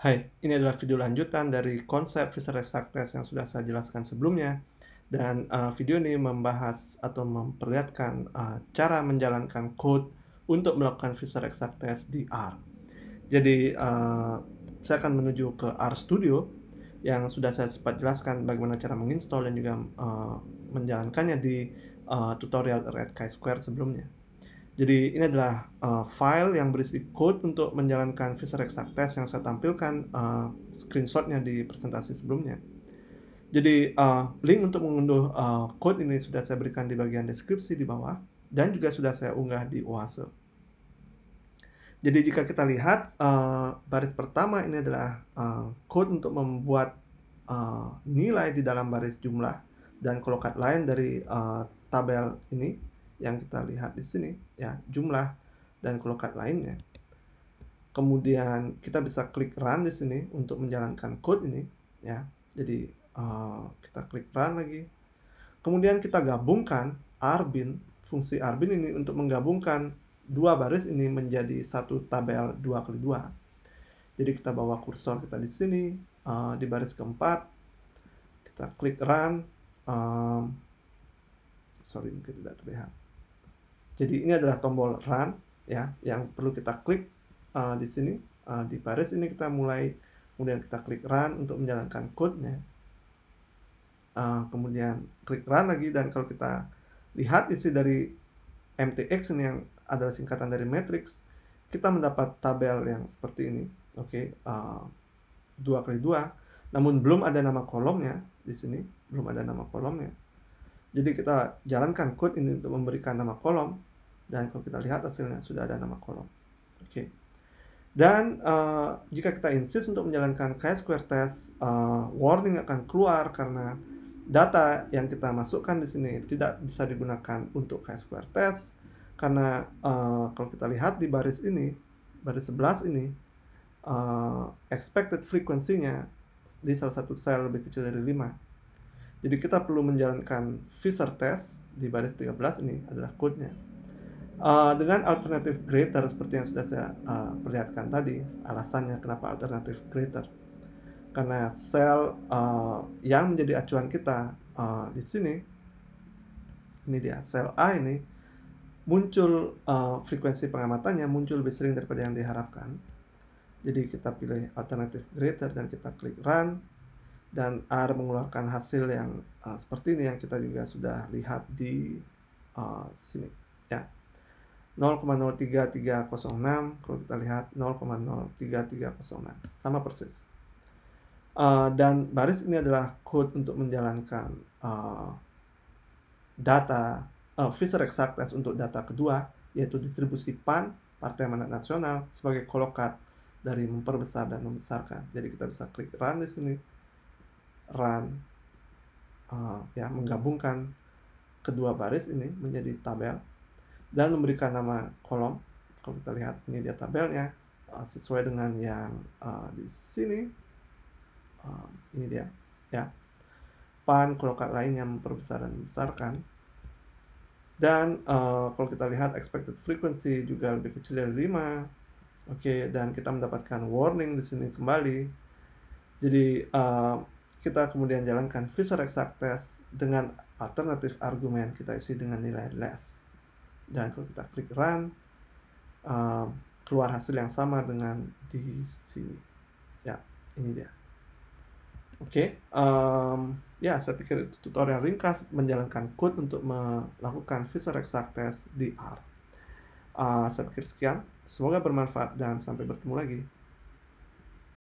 Hai, ini adalah video lanjutan dari konsep Fisher Exact Test yang sudah saya jelaskan sebelumnya. Dan uh, video ini membahas atau memperlihatkan uh, cara menjalankan code untuk melakukan Fisher Exact Test di R. Jadi, uh, saya akan menuju ke R Studio yang sudah saya sempat jelaskan bagaimana cara menginstall dan juga uh, menjalankannya di uh, tutorial Red Chi Square sebelumnya. Jadi ini adalah uh, file yang berisi code untuk menjalankan Fisher Exact Test yang saya tampilkan uh, screenshotnya di presentasi sebelumnya. Jadi uh, link untuk mengunduh uh, code ini sudah saya berikan di bagian deskripsi di bawah dan juga sudah saya unggah di Oase. Jadi jika kita lihat uh, baris pertama ini adalah uh, code untuk membuat uh, nilai di dalam baris jumlah dan kolokat lain dari uh, tabel ini yang kita lihat di sini ya jumlah dan shortcut lainnya. Kemudian kita bisa klik run di sini untuk menjalankan code ini ya. Jadi uh, kita klik run lagi. Kemudian kita gabungkan arbin fungsi arbin ini untuk menggabungkan dua baris ini menjadi satu tabel dua kali dua Jadi kita bawa kursor kita di sini uh, di baris keempat kita klik run um, sorry mungkin tidak terlihat jadi ini adalah tombol run ya yang perlu kita klik uh, di sini uh, di baris ini kita mulai kemudian kita klik run untuk menjalankan code-nya. Uh, kemudian klik run lagi dan kalau kita lihat isi dari MTX ini yang adalah singkatan dari matrix, kita mendapat tabel yang seperti ini. Oke, dua kali dua, namun belum ada nama kolomnya di sini, belum ada nama kolomnya. Jadi kita jalankan code ini untuk memberikan nama kolom dan kalau kita lihat hasilnya sudah ada nama kolom. Oke. Okay. Dan uh, jika kita insist untuk menjalankan chi-square test, uh, warning akan keluar karena data yang kita masukkan di sini tidak bisa digunakan untuk chi-square test karena uh, kalau kita lihat di baris ini, baris 11 ini, uh, expected frekuensinya di salah satu sel lebih kecil dari 5. Jadi kita perlu menjalankan Fisher test di baris 13 ini adalah kodenya. Eh, dengan alternatif greater seperti yang sudah saya uh, perlihatkan tadi, alasannya kenapa alternatif greater karena sel uh, yang menjadi acuan kita uh, di sini ini dia sel A ini muncul uh, frekuensi pengamatannya muncul lebih sering daripada yang diharapkan jadi kita pilih alternatif greater dan kita klik run dan R mengeluarkan hasil yang uh, seperti ini yang kita juga sudah lihat di uh, sini 0,03306 kalau kita lihat 0,03306 sama persis uh, dan baris ini adalah code untuk menjalankan uh, data uh, eh, Fisher exact test untuk data kedua yaitu distribusi PAN Partai mana Nasional sebagai kolokat dari memperbesar dan membesarkan. Jadi kita bisa klik run di sini, run, uh, ya menggabungkan kedua baris ini menjadi tabel dan memberikan nama kolom. Kalau kita lihat ini dia tabelnya uh, sesuai dengan yang uh, di sini. Uh, ini dia ya. Pan kolokat lain yang memperbesar dan membesarkan. Dan uh, kalau kita lihat expected frequency juga lebih kecil dari 5. Oke, okay, dan kita mendapatkan warning di sini kembali. Jadi uh, kita kemudian jalankan Fisher exact test dengan alternatif argumen kita isi dengan nilai less dan kalau kita klik run uh, keluar hasil yang sama dengan di sini ya ini dia oke okay. um, ya saya pikir itu tutorial ringkas menjalankan code untuk melakukan visual exact test di R uh, saya pikir sekian semoga bermanfaat dan sampai bertemu lagi